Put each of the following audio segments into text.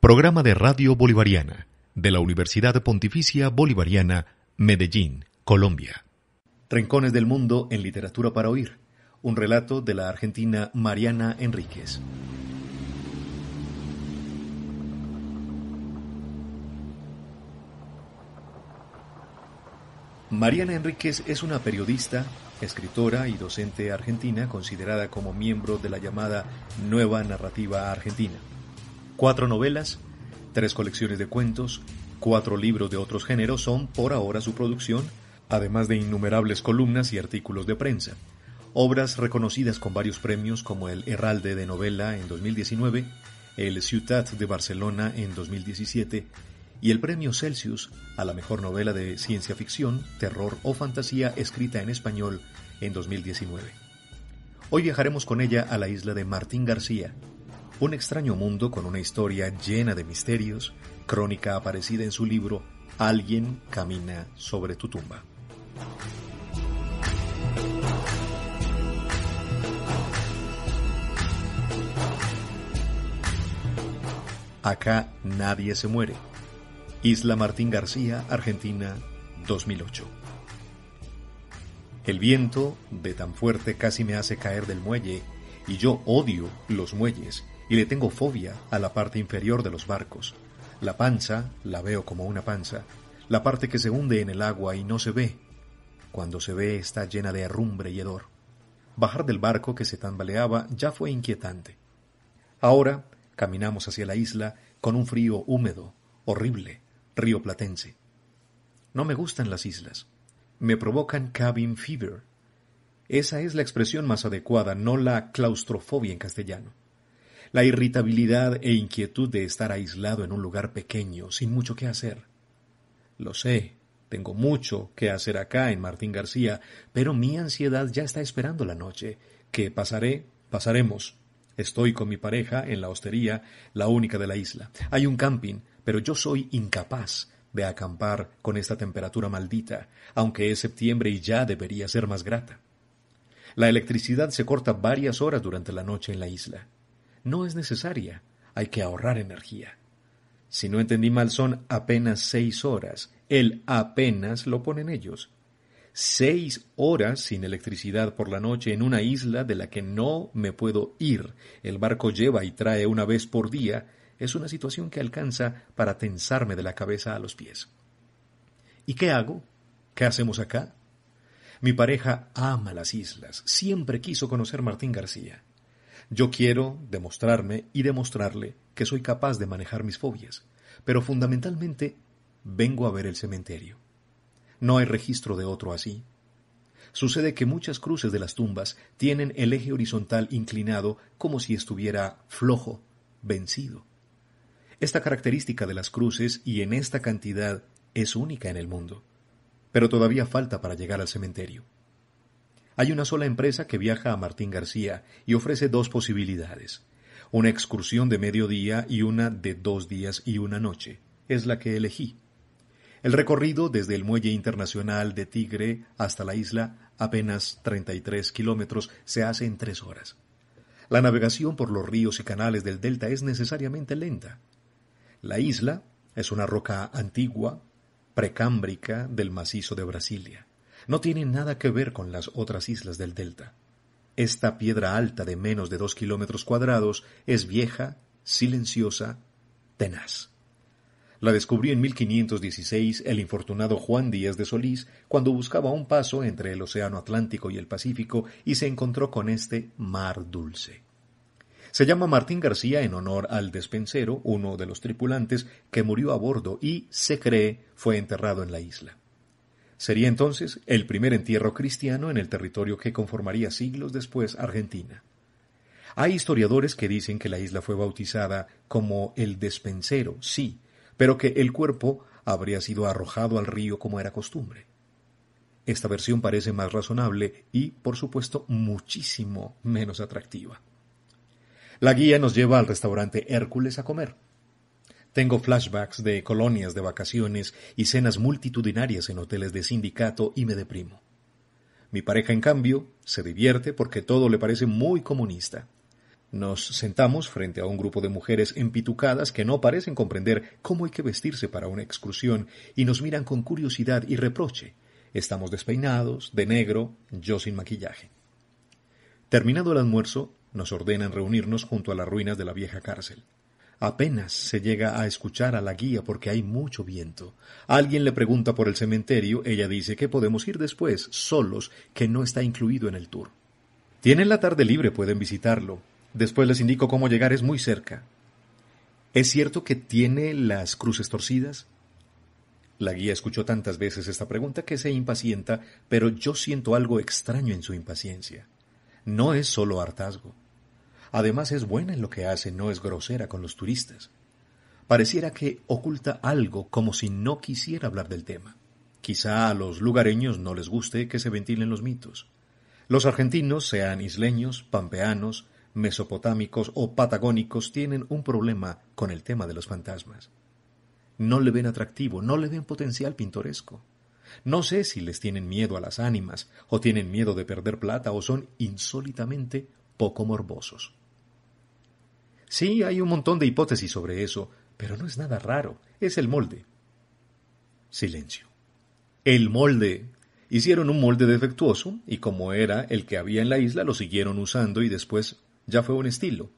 Programa de Radio Bolivariana de la Universidad Pontificia Bolivariana, Medellín, Colombia. Rincones del Mundo en Literatura para Oír. Un relato de la argentina Mariana Enríquez. Mariana Enríquez es una periodista, escritora y docente argentina considerada como miembro de la llamada Nueva Narrativa Argentina Cuatro novelas, tres colecciones de cuentos, cuatro libros de otros géneros son por ahora su producción, además de innumerables columnas y artículos de prensa. Obras reconocidas con varios premios como el Herralde de Novela en 2019, el Ciutat de Barcelona en 2017 y el premio Celsius a la mejor novela de ciencia ficción, terror o fantasía escrita en español en 2019. Hoy viajaremos con ella a la isla de Martín García, un extraño mundo con una historia llena de misterios, crónica aparecida en su libro Alguien camina sobre tu tumba. Acá nadie se muere. Isla Martín García, Argentina, 2008. El viento, de tan fuerte, casi me hace caer del muelle, y yo odio los muelles y le tengo fobia a la parte inferior de los barcos. La panza la veo como una panza, la parte que se hunde en el agua y no se ve. Cuando se ve está llena de herrumbre y hedor. Bajar del barco que se tambaleaba ya fue inquietante. Ahora caminamos hacia la isla con un frío húmedo, horrible, río platense. No me gustan las islas. Me provocan cabin fever. Esa es la expresión más adecuada, no la claustrofobia en castellano la irritabilidad e inquietud de estar aislado en un lugar pequeño, sin mucho que hacer. Lo sé, tengo mucho que hacer acá en Martín García, pero mi ansiedad ya está esperando la noche, ¿Qué pasaré, pasaremos. Estoy con mi pareja en la hostería, la única de la isla. Hay un camping, pero yo soy incapaz de acampar con esta temperatura maldita, aunque es septiembre y ya debería ser más grata. La electricidad se corta varias horas durante la noche en la isla no es necesaria, hay que ahorrar energía. Si no entendí mal, son apenas seis horas. El apenas lo ponen ellos. Seis horas sin electricidad por la noche en una isla de la que no me puedo ir. El barco lleva y trae una vez por día. Es una situación que alcanza para tensarme de la cabeza a los pies. ¿Y qué hago? ¿Qué hacemos acá? Mi pareja ama las islas. Siempre quiso conocer Martín García. Yo quiero demostrarme y demostrarle que soy capaz de manejar mis fobias, pero fundamentalmente vengo a ver el cementerio. No hay registro de otro así. Sucede que muchas cruces de las tumbas tienen el eje horizontal inclinado como si estuviera flojo, vencido. Esta característica de las cruces y en esta cantidad es única en el mundo. Pero todavía falta para llegar al cementerio. Hay una sola empresa que viaja a Martín García y ofrece dos posibilidades. Una excursión de mediodía y una de dos días y una noche. Es la que elegí. El recorrido desde el muelle internacional de Tigre hasta la isla, apenas 33 kilómetros, se hace en tres horas. La navegación por los ríos y canales del delta es necesariamente lenta. La isla es una roca antigua, precámbrica del macizo de Brasilia. No tiene nada que ver con las otras islas del delta. Esta piedra alta de menos de dos kilómetros cuadrados es vieja, silenciosa, tenaz. La descubrió en 1516 el infortunado Juan Díaz de Solís cuando buscaba un paso entre el Océano Atlántico y el Pacífico y se encontró con este mar dulce. Se llama Martín García en honor al despensero, uno de los tripulantes que murió a bordo y, se cree, fue enterrado en la isla. Sería entonces el primer entierro cristiano en el territorio que conformaría siglos después Argentina. Hay historiadores que dicen que la isla fue bautizada como el despensero, sí, pero que el cuerpo habría sido arrojado al río como era costumbre. Esta versión parece más razonable y, por supuesto, muchísimo menos atractiva. La guía nos lleva al restaurante Hércules a comer. Tengo flashbacks de colonias de vacaciones y cenas multitudinarias en hoteles de sindicato y me deprimo. Mi pareja, en cambio, se divierte porque todo le parece muy comunista. Nos sentamos frente a un grupo de mujeres empitucadas que no parecen comprender cómo hay que vestirse para una excursión y nos miran con curiosidad y reproche. Estamos despeinados, de negro, yo sin maquillaje. Terminado el almuerzo, nos ordenan reunirnos junto a las ruinas de la vieja cárcel. Apenas se llega a escuchar a la guía porque hay mucho viento. Alguien le pregunta por el cementerio, ella dice que podemos ir después, solos, que no está incluido en el tour. Tienen la tarde libre, pueden visitarlo. Después les indico cómo llegar, es muy cerca. ¿Es cierto que tiene las cruces torcidas? La guía escuchó tantas veces esta pregunta que se impacienta, pero yo siento algo extraño en su impaciencia. No es solo hartazgo. Además es buena en lo que hace, no es grosera con los turistas. Pareciera que oculta algo como si no quisiera hablar del tema. Quizá a los lugareños no les guste que se ventilen los mitos. Los argentinos, sean isleños, pampeanos, mesopotámicos o patagónicos, tienen un problema con el tema de los fantasmas. No le ven atractivo, no le ven potencial pintoresco. No sé si les tienen miedo a las ánimas, o tienen miedo de perder plata, o son insólitamente poco morbosos. Sí, hay un montón de hipótesis sobre eso, pero no es nada raro, es el molde. Silencio. El molde. Hicieron un molde defectuoso, y como era el que había en la isla, lo siguieron usando y después ya fue un estilo.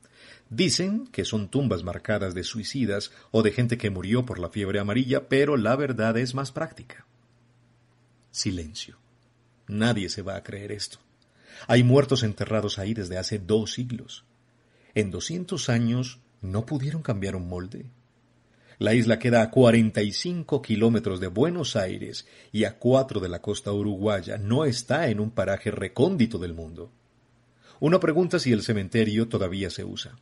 Dicen que son tumbas marcadas de suicidas o de gente que murió por la fiebre amarilla, pero la verdad es más práctica. Silencio. Nadie se va a creer esto. Hay muertos enterrados ahí desde hace dos siglos. En 200 años no pudieron cambiar un molde. La isla queda a 45 kilómetros de Buenos Aires y a 4 de la costa uruguaya. No está en un paraje recóndito del mundo. Uno pregunta si el cementerio todavía se usa.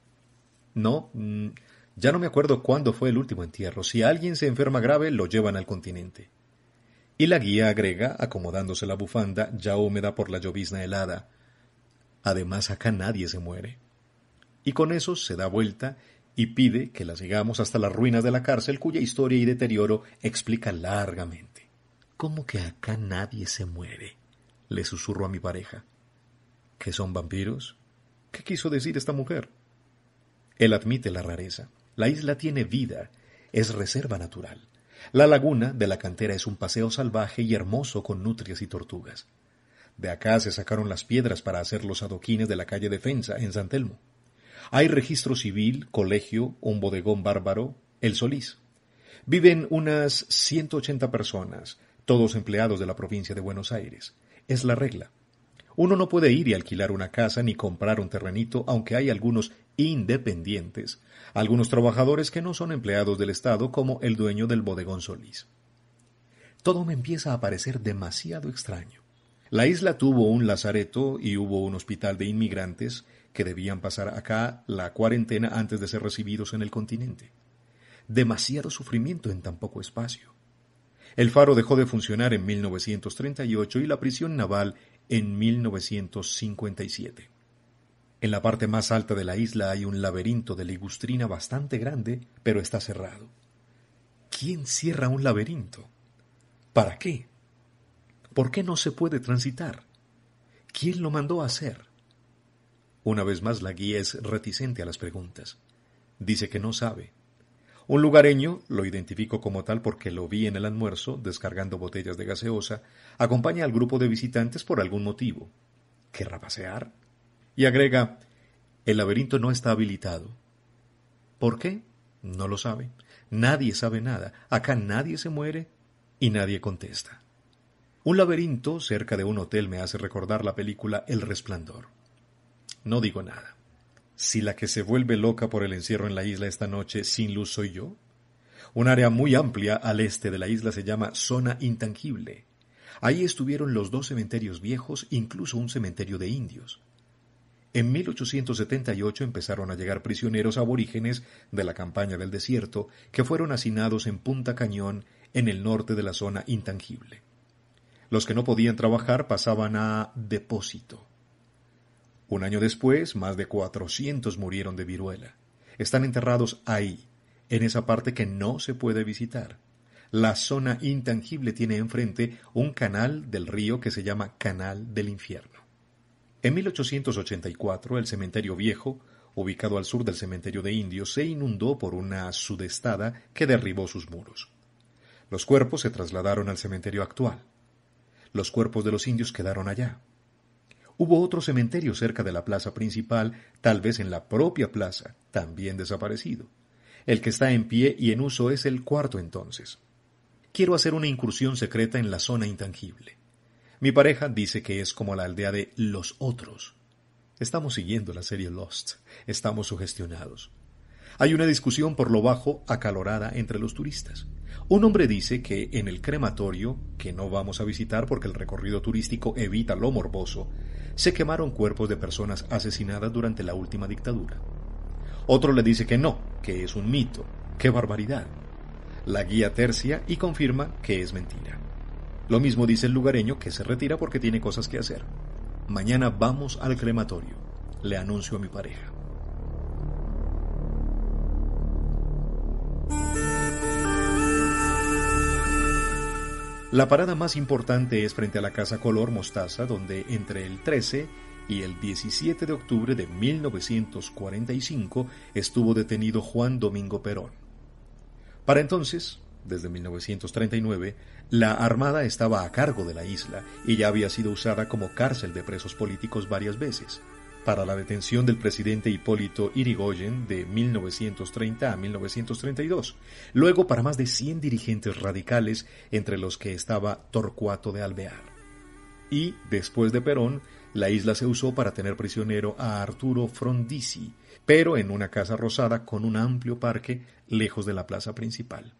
No, mm, ya no me acuerdo cuándo fue el último entierro. Si alguien se enferma grave, lo llevan al continente. Y la guía agrega, acomodándose la bufanda ya húmeda por la llovizna helada. Además, acá nadie se muere. Y con eso se da vuelta y pide que la llegamos hasta las ruinas de la cárcel, cuya historia y deterioro explica largamente. ¿Cómo que acá nadie se muere? le susurro a mi pareja. ¿Que son vampiros? ¿Qué quiso decir esta mujer? Él admite la rareza. La isla tiene vida, es reserva natural. La laguna de la cantera es un paseo salvaje y hermoso con nutrias y tortugas. De acá se sacaron las piedras para hacer los adoquines de la calle Defensa, en San Telmo. Hay registro civil, colegio, un bodegón bárbaro, el Solís. Viven unas 180 personas, todos empleados de la provincia de Buenos Aires. Es la regla. Uno no puede ir y alquilar una casa ni comprar un terrenito, aunque hay algunos independientes, algunos trabajadores que no son empleados del Estado, como el dueño del bodegón Solís. Todo me empieza a parecer demasiado extraño. La isla tuvo un lazareto y hubo un hospital de inmigrantes que debían pasar acá la cuarentena antes de ser recibidos en el continente. Demasiado sufrimiento en tan poco espacio. El faro dejó de funcionar en 1938 y la prisión naval en 1957. En la parte más alta de la isla hay un laberinto de ligustrina bastante grande, pero está cerrado. ¿Quién cierra un laberinto? ¿Para qué? ¿Por qué no se puede transitar? ¿Quién lo mandó a hacer? Una vez más la guía es reticente a las preguntas. Dice que no sabe, un lugareño, lo identifico como tal porque lo vi en el almuerzo, descargando botellas de gaseosa, acompaña al grupo de visitantes por algún motivo. ¿Querrá pasear? Y agrega, el laberinto no está habilitado. ¿Por qué? No lo sabe. Nadie sabe nada. Acá nadie se muere y nadie contesta. Un laberinto cerca de un hotel me hace recordar la película El Resplandor. No digo nada si la que se vuelve loca por el encierro en la isla esta noche sin luz soy yo? Un área muy amplia al este de la isla se llama zona intangible. Ahí estuvieron los dos cementerios viejos, incluso un cementerio de indios. En 1878 empezaron a llegar prisioneros aborígenes de la campaña del desierto que fueron hacinados en Punta Cañón, en el norte de la zona intangible. Los que no podían trabajar pasaban a depósito. Un año después, más de 400 murieron de viruela. Están enterrados ahí, en esa parte que no se puede visitar. La zona intangible tiene enfrente un canal del río que se llama Canal del Infierno. En 1884, el cementerio viejo, ubicado al sur del cementerio de indios, se inundó por una sudestada que derribó sus muros. Los cuerpos se trasladaron al cementerio actual. Los cuerpos de los indios quedaron allá. Hubo otro cementerio cerca de la plaza principal, tal vez en la propia plaza, también desaparecido. El que está en pie y en uso es el cuarto entonces. Quiero hacer una incursión secreta en la zona intangible. Mi pareja dice que es como la aldea de los otros. Estamos siguiendo la serie Lost. Estamos sugestionados. Hay una discusión por lo bajo acalorada entre los turistas. Un hombre dice que en el crematorio, que no vamos a visitar porque el recorrido turístico evita lo morboso, se quemaron cuerpos de personas asesinadas durante la última dictadura. Otro le dice que no, que es un mito, qué barbaridad. La guía tercia y confirma que es mentira. Lo mismo dice el lugareño que se retira porque tiene cosas que hacer. Mañana vamos al crematorio, le anuncio a mi pareja. La parada más importante es frente a la Casa Color Mostaza, donde entre el 13 y el 17 de octubre de 1945 estuvo detenido Juan Domingo Perón. Para entonces, desde 1939, la Armada estaba a cargo de la isla y ya había sido usada como cárcel de presos políticos varias veces para la detención del presidente Hipólito Irigoyen de 1930 a 1932, luego para más de 100 dirigentes radicales, entre los que estaba Torcuato de Alvear. Y, después de Perón, la isla se usó para tener prisionero a Arturo Frondizi, pero en una casa rosada con un amplio parque lejos de la plaza principal.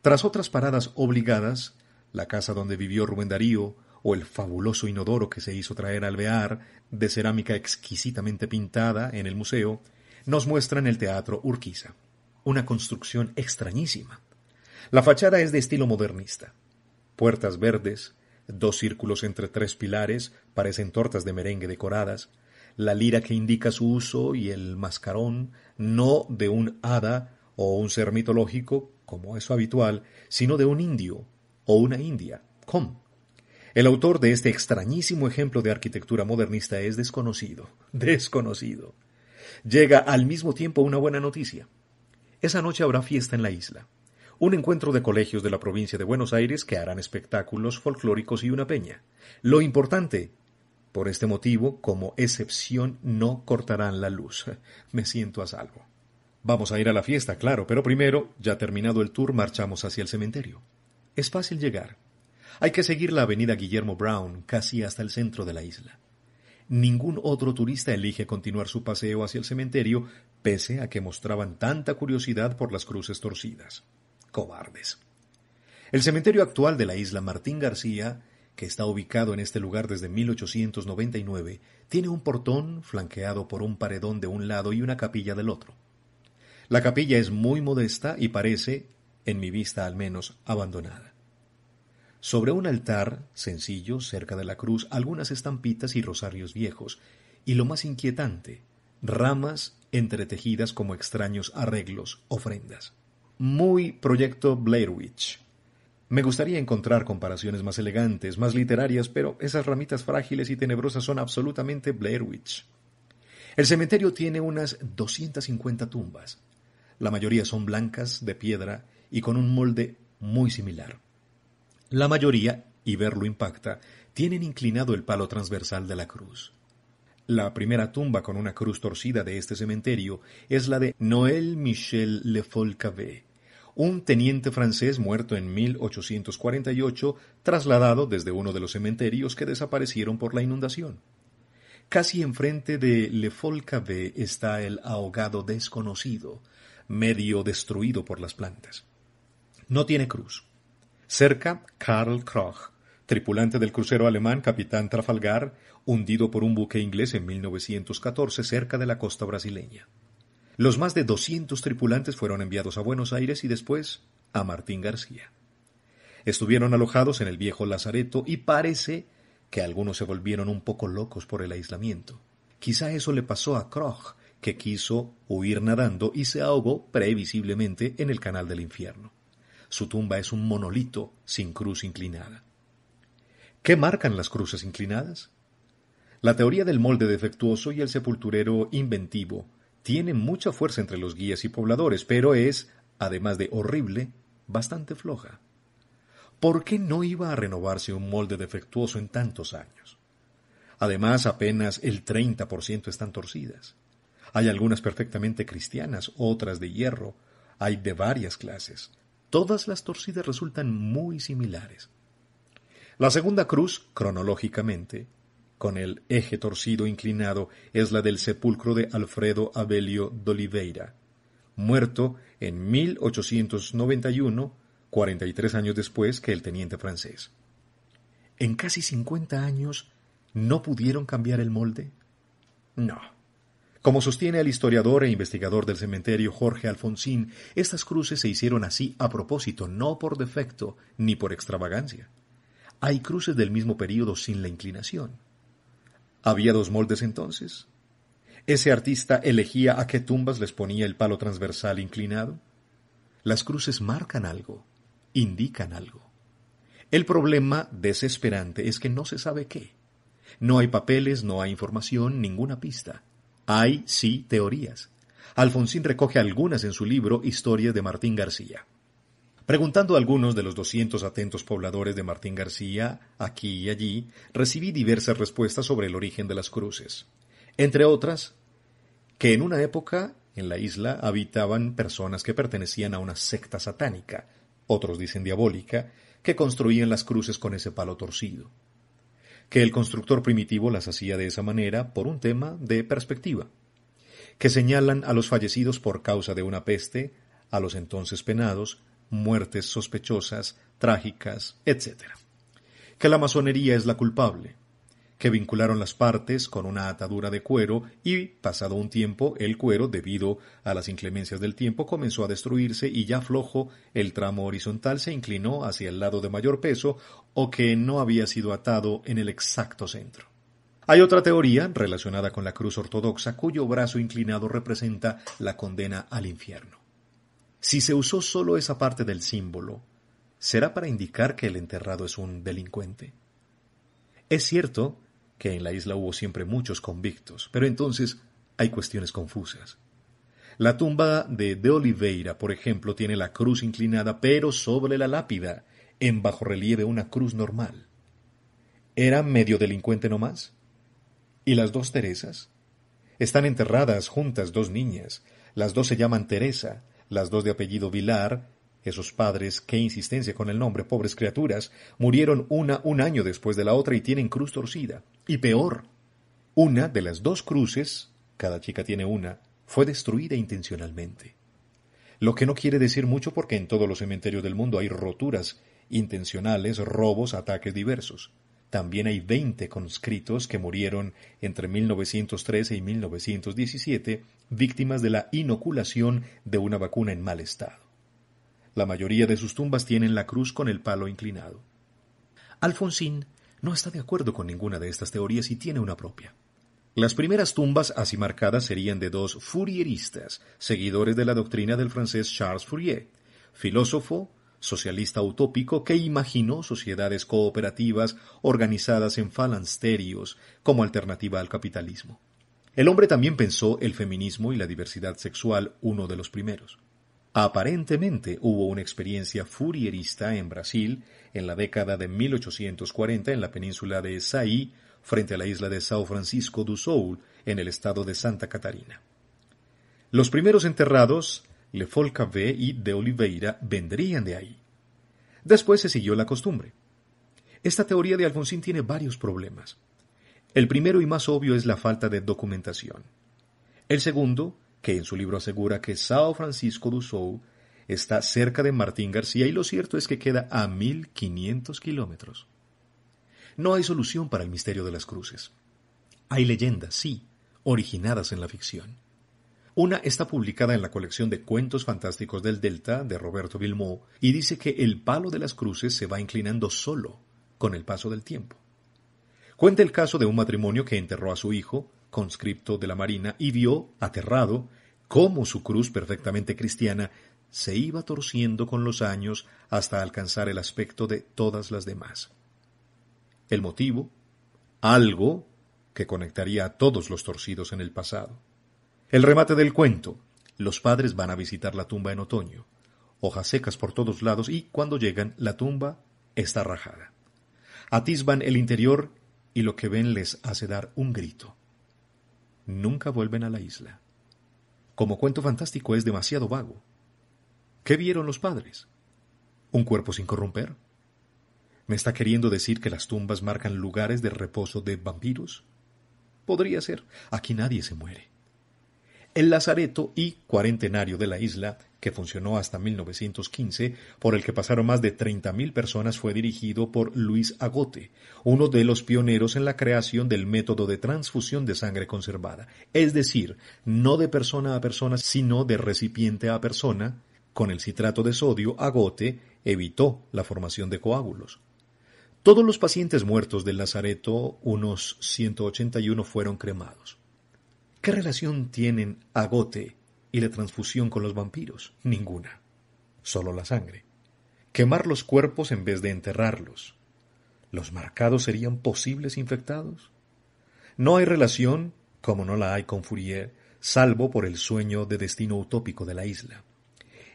Tras otras paradas obligadas, la casa donde vivió Rubén Darío, o el fabuloso inodoro que se hizo traer al Bear, de cerámica exquisitamente pintada en el museo, nos muestran el Teatro Urquiza, una construcción extrañísima. La fachada es de estilo modernista. Puertas verdes, dos círculos entre tres pilares, parecen tortas de merengue decoradas, la lira que indica su uso y el mascarón, no de un hada o un ser mitológico, como es habitual, sino de un indio o una india, com, el autor de este extrañísimo ejemplo de arquitectura modernista es desconocido, desconocido. Llega al mismo tiempo una buena noticia. Esa noche habrá fiesta en la isla. Un encuentro de colegios de la provincia de Buenos Aires que harán espectáculos folclóricos y una peña. Lo importante, por este motivo, como excepción, no cortarán la luz. Me siento a salvo. Vamos a ir a la fiesta, claro, pero primero, ya terminado el tour, marchamos hacia el cementerio. Es fácil llegar. Hay que seguir la avenida Guillermo Brown casi hasta el centro de la isla. Ningún otro turista elige continuar su paseo hacia el cementerio, pese a que mostraban tanta curiosidad por las cruces torcidas. Cobardes. El cementerio actual de la isla Martín García, que está ubicado en este lugar desde 1899, tiene un portón flanqueado por un paredón de un lado y una capilla del otro. La capilla es muy modesta y parece, en mi vista al menos, abandonada. Sobre un altar sencillo, cerca de la cruz, algunas estampitas y rosarios viejos, y lo más inquietante, ramas entretejidas como extraños arreglos, ofrendas. Muy proyecto Blair Me gustaría encontrar comparaciones más elegantes, más literarias, pero esas ramitas frágiles y tenebrosas son absolutamente Blair El cementerio tiene unas 250 tumbas. La mayoría son blancas, de piedra y con un molde muy similar. La mayoría, y verlo impacta, tienen inclinado el palo transversal de la cruz. La primera tumba con una cruz torcida de este cementerio es la de Noël Michel Le un teniente francés muerto en 1848, trasladado desde uno de los cementerios que desaparecieron por la inundación. Casi enfrente de Le está el ahogado desconocido, medio destruido por las plantas. No tiene cruz, Cerca, Karl Kroch, tripulante del crucero alemán Capitán Trafalgar, hundido por un buque inglés en 1914 cerca de la costa brasileña. Los más de 200 tripulantes fueron enviados a Buenos Aires y después a Martín García. Estuvieron alojados en el viejo Lazareto y parece que algunos se volvieron un poco locos por el aislamiento. Quizá eso le pasó a Krog, que quiso huir nadando y se ahogó previsiblemente en el canal del infierno. Su tumba es un monolito sin cruz inclinada. ¿Qué marcan las cruces inclinadas? La teoría del molde defectuoso y el sepulturero inventivo tiene mucha fuerza entre los guías y pobladores, pero es, además de horrible, bastante floja. ¿Por qué no iba a renovarse un molde defectuoso en tantos años? Además, apenas el 30% están torcidas. Hay algunas perfectamente cristianas, otras de hierro, hay de varias clases todas las torcidas resultan muy similares. La segunda cruz, cronológicamente, con el eje torcido inclinado, es la del sepulcro de Alfredo Abelio d'Oliveira, muerto en 1891, 43 años después que el teniente francés. En casi 50 años, ¿no pudieron cambiar el molde? No. Como sostiene el historiador e investigador del cementerio Jorge Alfonsín, estas cruces se hicieron así a propósito, no por defecto ni por extravagancia. Hay cruces del mismo período sin la inclinación. ¿Había dos moldes entonces? ¿Ese artista elegía a qué tumbas les ponía el palo transversal inclinado? Las cruces marcan algo, indican algo. El problema desesperante es que no se sabe qué. No hay papeles, no hay información, ninguna pista. Hay, sí, teorías. Alfonsín recoge algunas en su libro Historias de Martín García. Preguntando a algunos de los 200 atentos pobladores de Martín García, aquí y allí, recibí diversas respuestas sobre el origen de las cruces. Entre otras, que en una época en la isla habitaban personas que pertenecían a una secta satánica, otros dicen diabólica, que construían las cruces con ese palo torcido que el constructor primitivo las hacía de esa manera por un tema de perspectiva, que señalan a los fallecidos por causa de una peste, a los entonces penados, muertes sospechosas, trágicas, etc. Que la masonería es la culpable, que vincularon las partes con una atadura de cuero y, pasado un tiempo, el cuero, debido a las inclemencias del tiempo, comenzó a destruirse y ya flojo el tramo horizontal se inclinó hacia el lado de mayor peso o que no había sido atado en el exacto centro. Hay otra teoría relacionada con la cruz ortodoxa cuyo brazo inclinado representa la condena al infierno. Si se usó solo esa parte del símbolo, será para indicar que el enterrado es un delincuente. Es cierto que en la isla hubo siempre muchos convictos, pero entonces hay cuestiones confusas. La tumba de De Oliveira, por ejemplo, tiene la cruz inclinada, pero sobre la lápida, en bajo relieve, una cruz normal. ¿Era medio delincuente nomás? ¿Y las dos Teresas? Están enterradas juntas dos niñas. Las dos se llaman Teresa, las dos de apellido Vilar. Esos padres, qué insistencia con el nombre, pobres criaturas, murieron una un año después de la otra y tienen cruz torcida. Y peor, una de las dos cruces, cada chica tiene una, fue destruida intencionalmente. Lo que no quiere decir mucho porque en todos los cementerios del mundo hay roturas intencionales, robos, ataques diversos. También hay 20 conscritos que murieron entre 1913 y 1917 víctimas de la inoculación de una vacuna en mal estado. La mayoría de sus tumbas tienen la cruz con el palo inclinado. Alfonsín no está de acuerdo con ninguna de estas teorías y tiene una propia. Las primeras tumbas así marcadas serían de dos fourieristas, seguidores de la doctrina del francés Charles Fourier, filósofo, socialista utópico que imaginó sociedades cooperativas organizadas en falansterios como alternativa al capitalismo. El hombre también pensó el feminismo y la diversidad sexual, uno de los primeros. Aparentemente hubo una experiencia furierista en Brasil en la década de 1840 en la península de Saí, frente a la isla de São Francisco do Sul, en el estado de Santa Catarina. Los primeros enterrados, V y de Oliveira, vendrían de ahí. Después se siguió la costumbre. Esta teoría de Alfonsín tiene varios problemas. El primero y más obvio es la falta de documentación. El segundo, que en su libro asegura que Sao Francisco do Sul está cerca de Martín García y lo cierto es que queda a 1500 kilómetros. No hay solución para el misterio de las cruces. Hay leyendas, sí, originadas en la ficción. Una está publicada en la colección de Cuentos Fantásticos del Delta de Roberto Vilmó y dice que el palo de las cruces se va inclinando solo con el paso del tiempo. Cuenta el caso de un matrimonio que enterró a su hijo conscripto de la Marina, y vio, aterrado, cómo su cruz perfectamente cristiana se iba torciendo con los años hasta alcanzar el aspecto de todas las demás. El motivo, algo que conectaría a todos los torcidos en el pasado. El remate del cuento. Los padres van a visitar la tumba en otoño, hojas secas por todos lados y cuando llegan la tumba está rajada. Atisban el interior y lo que ven les hace dar un grito nunca vuelven a la isla. Como cuento fantástico es demasiado vago. ¿Qué vieron los padres? ¿Un cuerpo sin corromper? ¿Me está queriendo decir que las tumbas marcan lugares de reposo de vampiros? Podría ser. Aquí nadie se muere el lazareto y cuarentenario de la isla, que funcionó hasta 1915, por el que pasaron más de 30.000 personas, fue dirigido por Luis Agote, uno de los pioneros en la creación del método de transfusión de sangre conservada, es decir, no de persona a persona, sino de recipiente a persona. Con el citrato de sodio, Agote evitó la formación de coágulos. Todos los pacientes muertos del Lazareto, unos 181, fueron cremados. ¿Qué relación tienen Agote y la transfusión con los vampiros? Ninguna. Solo la sangre. Quemar los cuerpos en vez de enterrarlos. ¿Los marcados serían posibles infectados? No hay relación, como no la hay con Fourier, salvo por el sueño de destino utópico de la isla.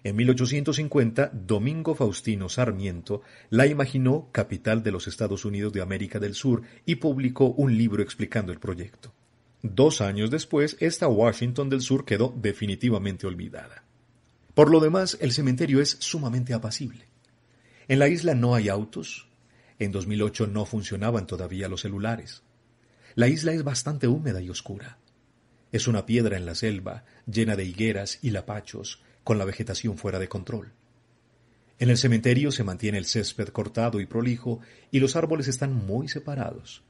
En 1850, Domingo Faustino Sarmiento la imaginó capital de los Estados Unidos de América del Sur y publicó un libro explicando el proyecto. Dos años después, esta Washington del Sur quedó definitivamente olvidada. Por lo demás, el cementerio es sumamente apacible. En la isla no hay autos. En 2008 no funcionaban todavía los celulares. La isla es bastante húmeda y oscura. Es una piedra en la selva, llena de higueras y lapachos, con la vegetación fuera de control. En el cementerio se mantiene el césped cortado y prolijo y los árboles están muy separados.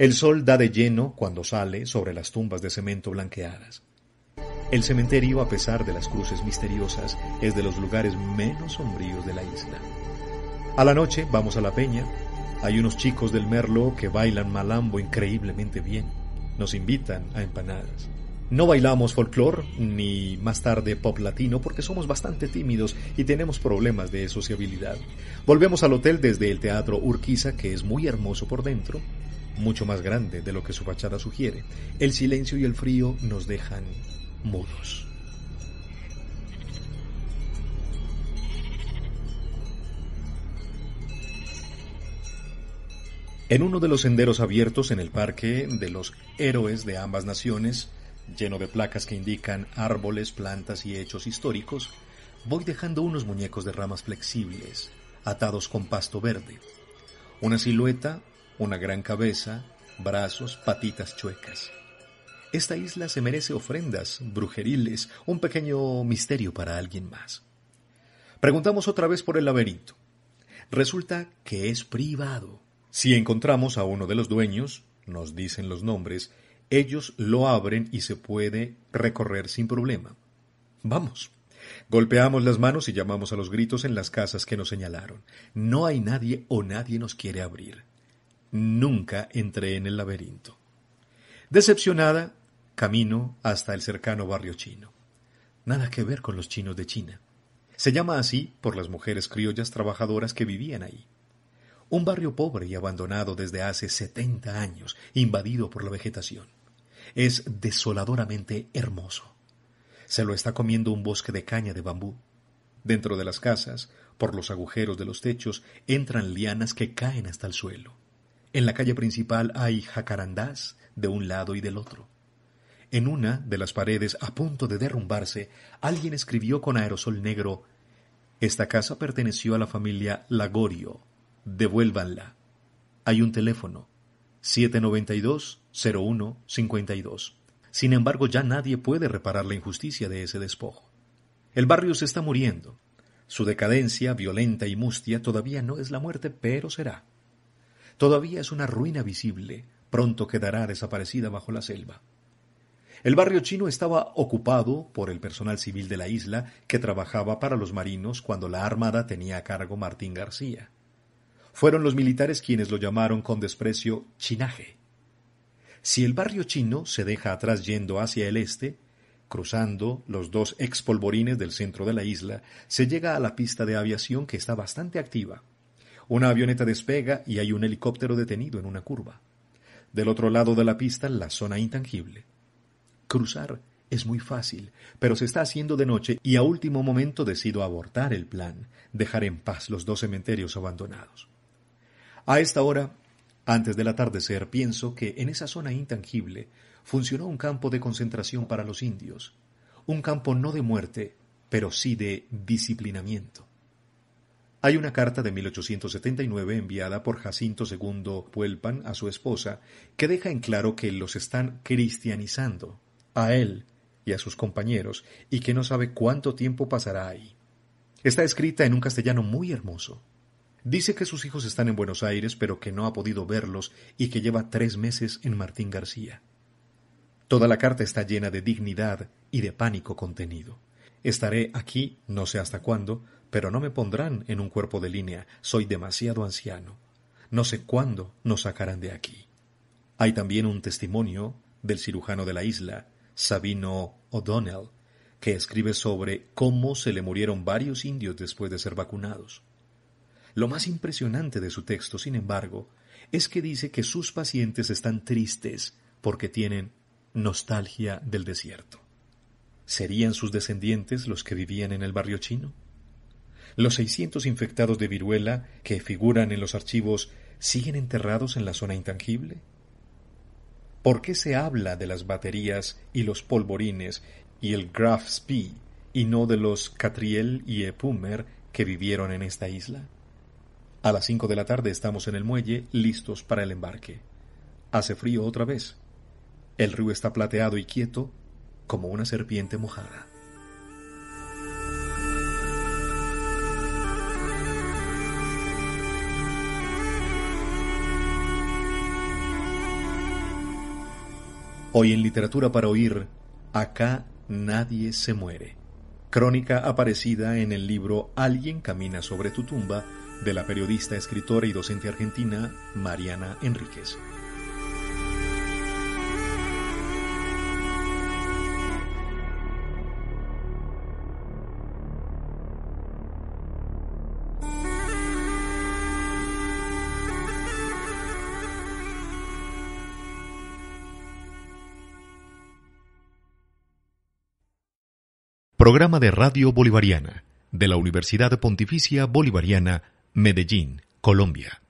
El sol da de lleno cuando sale sobre las tumbas de cemento blanqueadas. El cementerio, a pesar de las cruces misteriosas, es de los lugares menos sombríos de la isla. A la noche vamos a la peña. Hay unos chicos del Merlo que bailan malambo increíblemente bien. Nos invitan a empanadas. No bailamos folclore ni más tarde pop latino porque somos bastante tímidos y tenemos problemas de sociabilidad. Volvemos al hotel desde el Teatro Urquiza, que es muy hermoso por dentro, mucho más grande de lo que su fachada sugiere, el silencio y el frío nos dejan mudos. En uno de los senderos abiertos en el Parque de los Héroes de ambas naciones, lleno de placas que indican árboles, plantas y hechos históricos, voy dejando unos muñecos de ramas flexibles, atados con pasto verde. Una silueta una gran cabeza, brazos, patitas chuecas. Esta isla se merece ofrendas, brujeriles, un pequeño misterio para alguien más. Preguntamos otra vez por el laberinto. Resulta que es privado. Si encontramos a uno de los dueños, nos dicen los nombres, ellos lo abren y se puede recorrer sin problema. Vamos. Golpeamos las manos y llamamos a los gritos en las casas que nos señalaron. No hay nadie o nadie nos quiere abrir. Nunca entré en el laberinto. Decepcionada, camino hasta el cercano barrio chino. Nada que ver con los chinos de China. Se llama así por las mujeres criollas trabajadoras que vivían ahí. Un barrio pobre y abandonado desde hace 70 años, invadido por la vegetación. Es desoladoramente hermoso. Se lo está comiendo un bosque de caña de bambú. Dentro de las casas, por los agujeros de los techos, entran lianas que caen hasta el suelo. En la calle principal hay jacarandás de un lado y del otro. En una de las paredes a punto de derrumbarse, alguien escribió con aerosol negro Esta casa perteneció a la familia Lagorio. Devuélvanla. Hay un teléfono. 792-0152. Sin embargo, ya nadie puede reparar la injusticia de ese despojo. El barrio se está muriendo. Su decadencia, violenta y mustia, todavía no es la muerte, pero será. Todavía es una ruina visible, pronto quedará desaparecida bajo la selva. El barrio chino estaba ocupado por el personal civil de la isla que trabajaba para los marinos cuando la Armada tenía a cargo Martín García. Fueron los militares quienes lo llamaron con desprecio chinaje. Si el barrio chino se deja atrás yendo hacia el este, cruzando los dos expolvorines del centro de la isla, se llega a la pista de aviación que está bastante activa. Una avioneta despega y hay un helicóptero detenido en una curva. Del otro lado de la pista, la zona intangible. Cruzar es muy fácil, pero se está haciendo de noche y a último momento decido abortar el plan, dejar en paz los dos cementerios abandonados. A esta hora, antes del atardecer, pienso que en esa zona intangible funcionó un campo de concentración para los indios, un campo no de muerte, pero sí de disciplinamiento. Hay una carta de 1879 enviada por Jacinto II Puelpan a su esposa que deja en claro que los están cristianizando, a él y a sus compañeros, y que no sabe cuánto tiempo pasará ahí. Está escrita en un castellano muy hermoso. Dice que sus hijos están en Buenos Aires, pero que no ha podido verlos y que lleva tres meses en Martín García. Toda la carta está llena de dignidad y de pánico contenido. Estaré aquí, no sé hasta cuándo, pero no me pondrán en un cuerpo de línea, soy demasiado anciano. No sé cuándo nos sacarán de aquí. Hay también un testimonio del cirujano de la isla, Sabino O'Donnell, que escribe sobre cómo se le murieron varios indios después de ser vacunados. Lo más impresionante de su texto, sin embargo, es que dice que sus pacientes están tristes porque tienen nostalgia del desierto. ¿Serían sus descendientes los que vivían en el barrio chino? Los 600 infectados de viruela que figuran en los archivos siguen enterrados en la zona intangible. ¿Por qué se habla de las baterías y los polvorines y el Graf Spee y no de los Catriel y Epumer que vivieron en esta isla? A las 5 de la tarde estamos en el muelle listos para el embarque. Hace frío otra vez. El río está plateado y quieto como una serpiente mojada. Hoy en Literatura para Oír, Acá nadie se muere. Crónica aparecida en el libro Alguien camina sobre tu tumba de la periodista, escritora y docente argentina Mariana Enríquez. Programa de Radio Bolivariana de la Universidad Pontificia Bolivariana, Medellín, Colombia.